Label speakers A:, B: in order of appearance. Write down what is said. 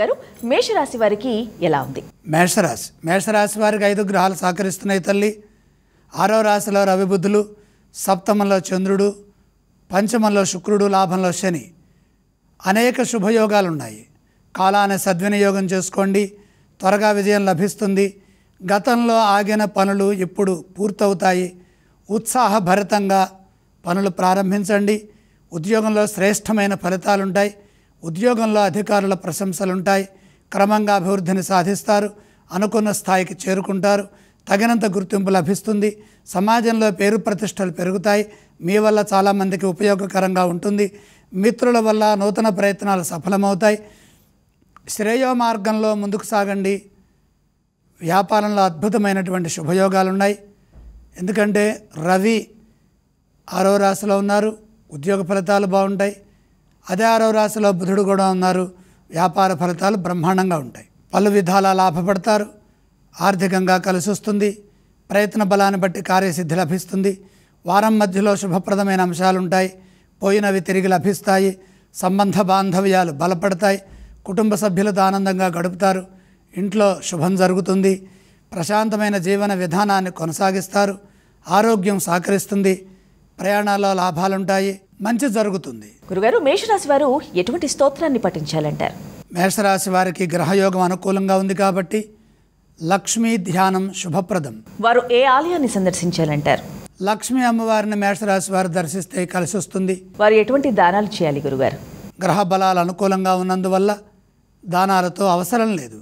A: గారు మేషరాశి వారికి ఎలా ఉంది మేషరాశి మేషరాశి వారికి ఐదు గ్రహాలు సహకరిస్తున్నాయి తల్లి ఆరో రాశిలో రవిబుద్ధులు సప్తమంలో చంద్రుడు పంచమంలో శుక్రుడు లాభంలో శని అనేక శుభయోగాలు ఉన్నాయి కాలాన్ని సద్వినియోగం చేసుకోండి త్వరగా విజయం లభిస్తుంది గతంలో ఆగిన పనులు ఇప్పుడు పూర్తవుతాయి ఉత్సాహభరితంగా పనులు ప్రారంభించండి ఉద్యోగంలో శ్రేష్టమైన ఫలితాలుంటాయి ఉద్యోగంలో అధికారుల ప్రశంసలుంటాయి క్రమంగా అభివృద్ధిని సాధిస్తారు అనుకున్న స్థాయికి చేరుకుంటారు తగినంత గుర్తింపు లభిస్తుంది సమాజంలో పేరు ప్రతిష్టలు పెరుగుతాయి మీ వల్ల చాలామందికి ఉపయోగకరంగా ఉంటుంది మిత్రుల వల్ల నూతన ప్రయత్నాలు సఫలమవుతాయి శ్రేయో మార్గంలో ముందుకు సాగండి వ్యాపారంలో అద్భుతమైనటువంటి శుభయోగాలు ఉన్నాయి ఎందుకంటే రవి ఆరో రాశిలో ఉన్నారు ఉద్యోగ ఫలితాలు బాగుంటాయి అదే ఆరో రాశిలో బుధుడు కూడా ఉన్నారు వ్యాపార ఫలితాలు బ్రహ్మాండంగా ఉంటాయి పలు విధాల లాభపడతారు ఆర్థికంగా కలిసి వస్తుంది ప్రయత్న బలాన్ని బట్టి కార్యసిద్ధి లభిస్తుంది వారం మధ్యలో శుభప్రదమైన అంశాలు ఉంటాయి పోయినవి తిరిగి లభిస్తాయి సంబంధ బాంధవ్యాలు బలపడతాయి కుటుంబ సభ్యులతో ఆనందంగా గడుపుతారు ఇంట్లో శుభం జరుగుతుంది ప్రశాంతమైన జీవన విధానాన్ని కొనసాగిస్తారు ఆరోగ్యం సహకరిస్తుంది ప్రయాణాల్లో లాభాలుంటాయి మంచి జరుగుతుంది గురుగారు మేషరాశి వారు ఎటువంటి స్తోత్రాన్ని పఠించాలంటారు మేషరాశి వారికి గ్రహయోగం అనుకూలంగా ఉంది కాబట్టి లక్ష్మీ ధ్యానం శుభప్రదం వారు ఏ ఆలయాన్ని సందర్శించాలంటారు లక్ష్మీ అమ్మవారిని మేషరాశి వారు దర్శిస్తే కలిసి వస్తుంది వారు ఎటువంటి దానాలు చేయాలి గురుగారు గ్రహ బలాలు అనుకూలంగా ఉన్నందువల్ల దానాలతో అవసరం లేదు